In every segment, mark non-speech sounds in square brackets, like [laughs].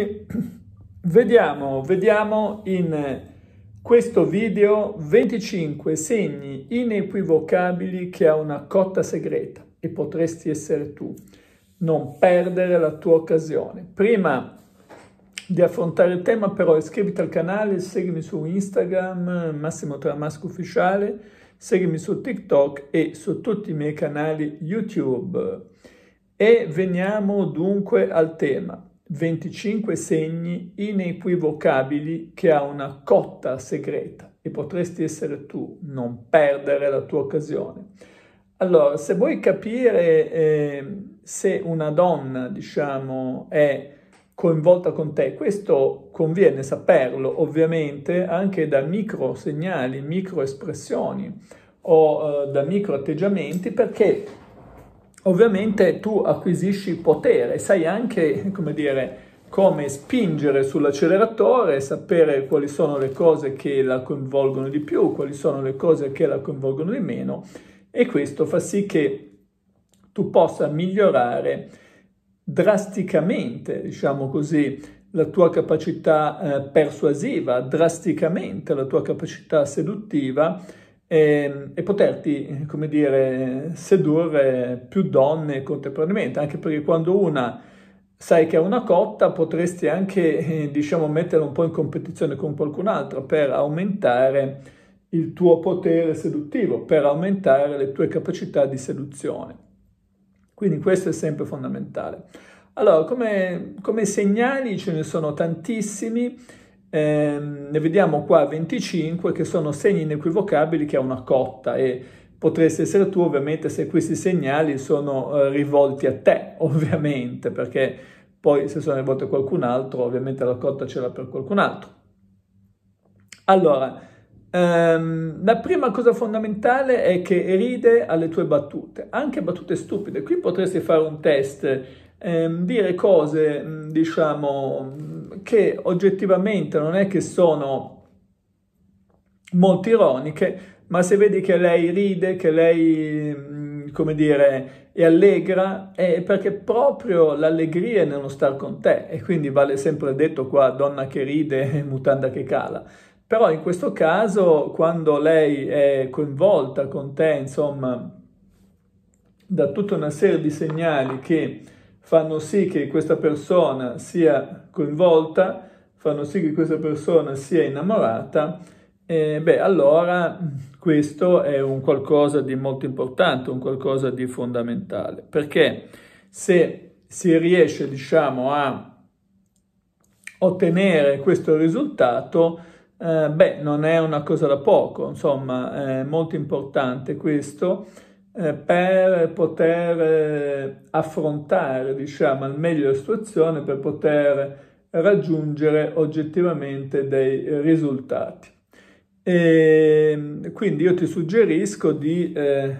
tutti, vediamo, vediamo in eh, questo video 25 segni inequivocabili che ha una cotta segreta e potresti essere tu. Non perdere la tua occasione. Prima di affrontare il tema però iscriviti al canale, seguimi su Instagram Massimo Tramasco Ufficiale, seguimi su TikTok e su tutti i miei canali YouTube. E veniamo dunque al tema. 25 segni inequivocabili che ha una cotta segreta e potresti essere tu, non perdere la tua occasione. Allora, se vuoi capire eh, se una donna, diciamo, è coinvolta con te, questo conviene saperlo ovviamente anche da micro segnali, micro espressioni o eh, da micro atteggiamenti perché ovviamente tu acquisisci potere, sai anche, come dire, come spingere sull'acceleratore, sapere quali sono le cose che la coinvolgono di più, quali sono le cose che la coinvolgono di meno e questo fa sì che tu possa migliorare drasticamente, diciamo così, la tua capacità eh, persuasiva, drasticamente la tua capacità seduttiva e, ehm, e poterti, come dire, sedurre più donne contemporaneamente, anche perché quando una sai che è una cotta, potresti anche, eh, diciamo, metterla un po' in competizione con qualcun altro per aumentare il tuo potere seduttivo, per aumentare le tue capacità di seduzione. Quindi questo è sempre fondamentale. Allora, come, come segnali ce ne sono tantissimi. Eh, ne vediamo qua 25 che sono segni inequivocabili che è una cotta e potresti essere tu ovviamente se questi segnali sono eh, rivolti a te [laughs] ovviamente perché poi se sono rivolti a qualcun altro ovviamente la cotta ce l'ha per qualcun altro. Allora, ehm, la prima cosa fondamentale è che ride alle tue battute, anche battute stupide. Qui potresti fare un test, ehm, dire cose, diciamo, che oggettivamente non è che sono molto ironiche, ma se vedi che lei ride, che lei, mm, come dire, è allegra, è perché proprio l'allegria è nello star con te e quindi vale sempre detto qua donna che ride, [laughs] mutanda che cala. Però in questo caso, quando lei è coinvolta con te, insomma, da tutta una serie di segnali che fanno sì che questa persona sia coinvolta, fanno sì che questa persona sia innamorata, eh, beh, allora questo è un qualcosa di molto importante, un qualcosa di fondamentale, perché se si riesce, diciamo, a ottenere questo risultato, eh, beh, non è una cosa da poco, insomma, è molto importante questo, eh, per poter eh, affrontare diciamo, al meglio la situazione, per poter raggiungere oggettivamente dei risultati. E ehm, quindi io ti suggerisco di eh,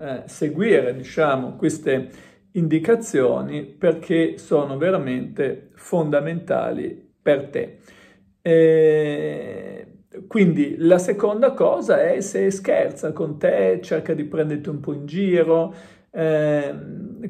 eh, seguire diciamo, queste indicazioni perché sono veramente fondamentali per te. E ehm, quindi la seconda cosa è se scherza con te, cerca di prenderti un po' in giro, eh,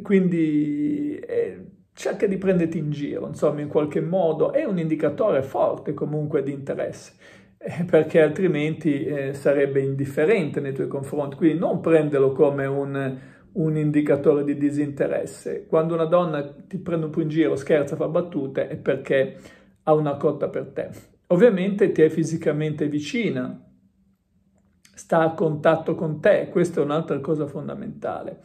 quindi eh, cerca di prenderti in giro, insomma, in qualche modo. È un indicatore forte comunque di interesse, eh, perché altrimenti eh, sarebbe indifferente nei tuoi confronti. Quindi non prenderlo come un, un indicatore di disinteresse. Quando una donna ti prende un po' in giro, scherza, fa battute, è perché ha una cotta per te. Ovviamente ti è fisicamente vicina, sta a contatto con te, questa è un'altra cosa fondamentale.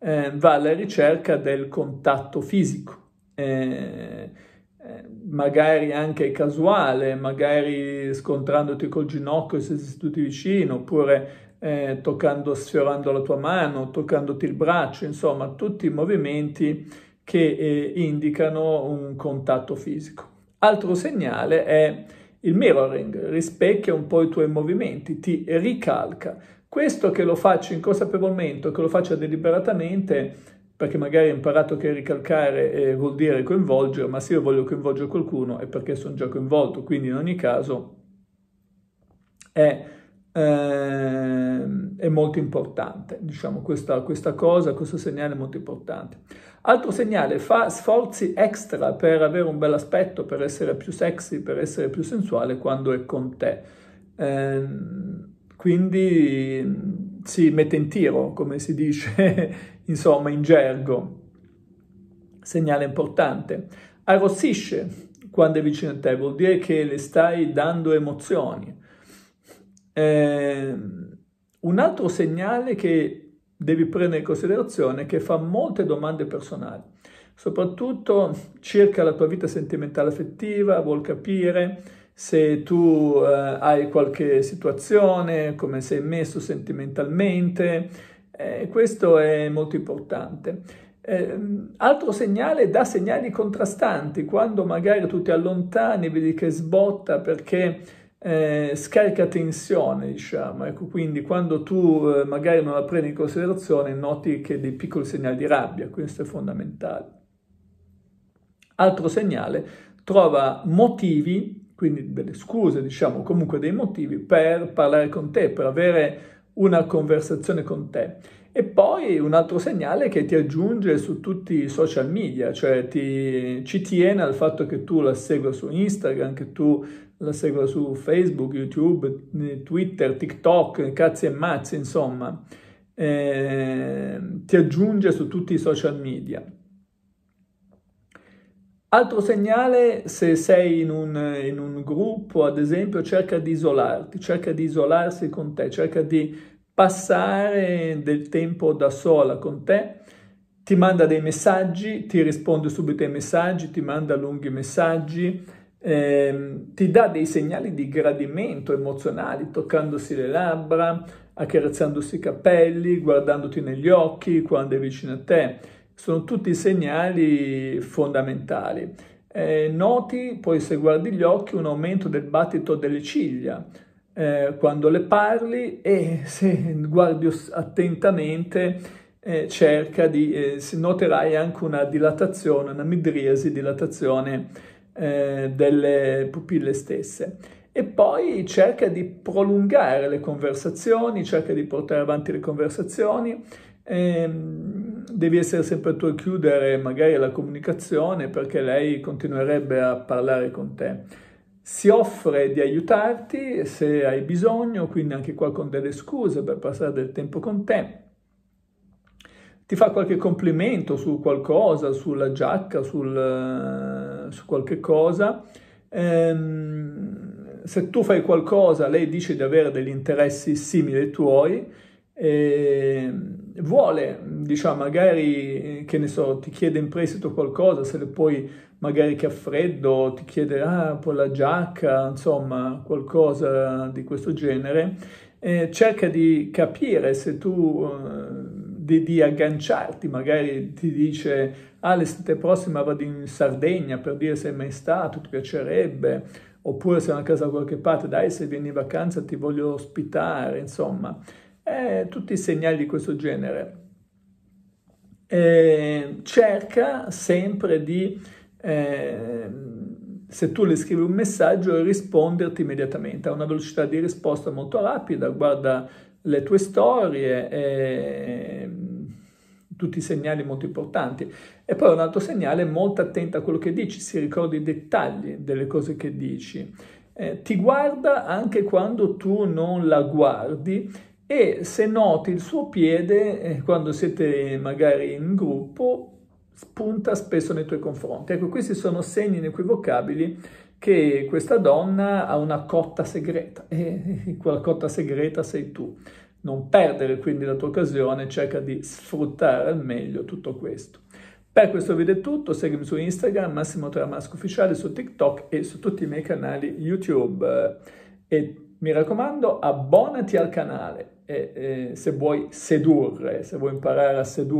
Eh, va alla ricerca del contatto fisico, eh, eh magari anche casuale, magari scontrandoti col ginocchio se sei seduti vicino, oppure eh, toccando, sfiorando la tua mano, toccandoti il braccio, insomma, tutti i movimenti che eh, indicano un contatto fisico. Altro segnale è il mirroring rispecchia un po' i tuoi movimenti, ti ricalca. Questo che lo faccio inconsapevolmente che lo faccia deliberatamente, perché magari ho imparato che ricalcare eh, vuol dire coinvolgere, ma se io voglio coinvolgere qualcuno è perché sono già coinvolto, quindi in ogni caso è eh, è molto importante, diciamo questa, questa, cosa, questo segnale è molto importante. Altro segnale, fa sforzi extra per avere un bel aspetto, per essere più sexy, per essere più sensuale quando è con te. Eh, quindi si mette in tiro, come si dice, [laughs] insomma, in gergo. Segnale importante. Arrossisce quando è vicino a te, vuol dire che le stai dando emozioni eh, un altro segnale che devi prendere in considerazione è che fa molte domande personali, soprattutto circa la tua vita sentimentale affettiva, vuol capire se tu eh, hai qualche situazione, come sei messo sentimentalmente, eh, questo è molto importante. Eh, altro segnale dà segnali contrastanti, quando magari tu ti allontani, vedi che sbotta perché eh, scarica tensione, diciamo. Ecco, quindi quando tu eh, magari non la prendi in considerazione, noti che dei piccoli segnali di rabbia, questo è fondamentale. Altro segnale, trova motivi, quindi delle scuse, diciamo, comunque dei motivi per parlare con te, per avere una conversazione con te. E poi un altro segnale che ti aggiunge su tutti i social media, cioè ti, ci tiene al fatto che tu la segua su Instagram, che tu la seguo su Facebook, YouTube, Twitter, TikTok, cazzi e mazzi, insomma, eh, ti aggiunge su tutti i social media. Altro segnale, se sei in un, in un gruppo, ad esempio, cerca di isolarti, cerca di isolarsi con te, cerca di passare del tempo da sola con te, ti manda dei messaggi, ti risponde subito ai messaggi, ti manda lunghi messaggi, eh, ti dà dei segnali di gradimento emozionali, toccandosi le labbra, accarezzandosi i capelli, guardandoti negli occhi quando è vicino a te. Sono tutti segnali fondamentali. Eh, noti poi se guardi gli occhi un aumento del battito delle ciglia eh, quando le parli e se guardi attentamente eh, cerca di, eh, noterai anche una dilatazione, una midriasi dilatazione eh, delle pupille stesse e poi cerca di prolungare le conversazioni, cerca di portare avanti le conversazioni. Ehm, devi essere sempre tu a chiudere magari la comunicazione perché lei continuerebbe a parlare con te. Si offre di aiutarti se hai bisogno, quindi anche qua con delle scuse per passare del tempo con te. Ti fa qualche complimento su qualcosa, sulla giacca, sul su qualche cosa, ehm, se tu fai qualcosa, lei dice di avere degli interessi simili ai tuoi, e ehm, vuole, diciamo, magari, che ne so, ti chiede in prestito qualcosa, se le puoi, magari che ha freddo, ti chiede, ah, poi la giacca, insomma, qualcosa di questo genere, eh, cerca di capire se tu... Eh, di, di, agganciarti, magari ti dice ah l'estate prossima vado in Sardegna per dire se sei mai stato, ti piacerebbe, oppure sei una casa da qualche parte, dai se vieni in vacanza ti voglio ospitare, insomma, eh, tutti segnali di questo genere. Eh, cerca sempre di, eh, se tu le scrivi un messaggio, risponderti immediatamente, ha una velocità di risposta molto rapida, guarda le tue storie, eh, tutti segnali molto importanti. E poi un altro segnale, molto attenta a quello che dici, si ricorda i dettagli delle cose che dici. Eh, ti guarda anche quando tu non la guardi e se noti il suo piede eh, quando siete magari in gruppo spunta spesso nei tuoi confronti. Ecco, questi sono segni inequivocabili che questa donna ha una cotta segreta e eh, eh, quella cotta segreta sei tu. Non perdere quindi la tua occasione, cerca di sfruttare al meglio tutto questo. Per questo video è tutto, seguimi su Instagram, Massimo Tramasco Ufficiale, su TikTok e su tutti i miei canali YouTube. E mi raccomando, abbonati al canale e, e, eh, se vuoi sedurre, se vuoi imparare a sedurre.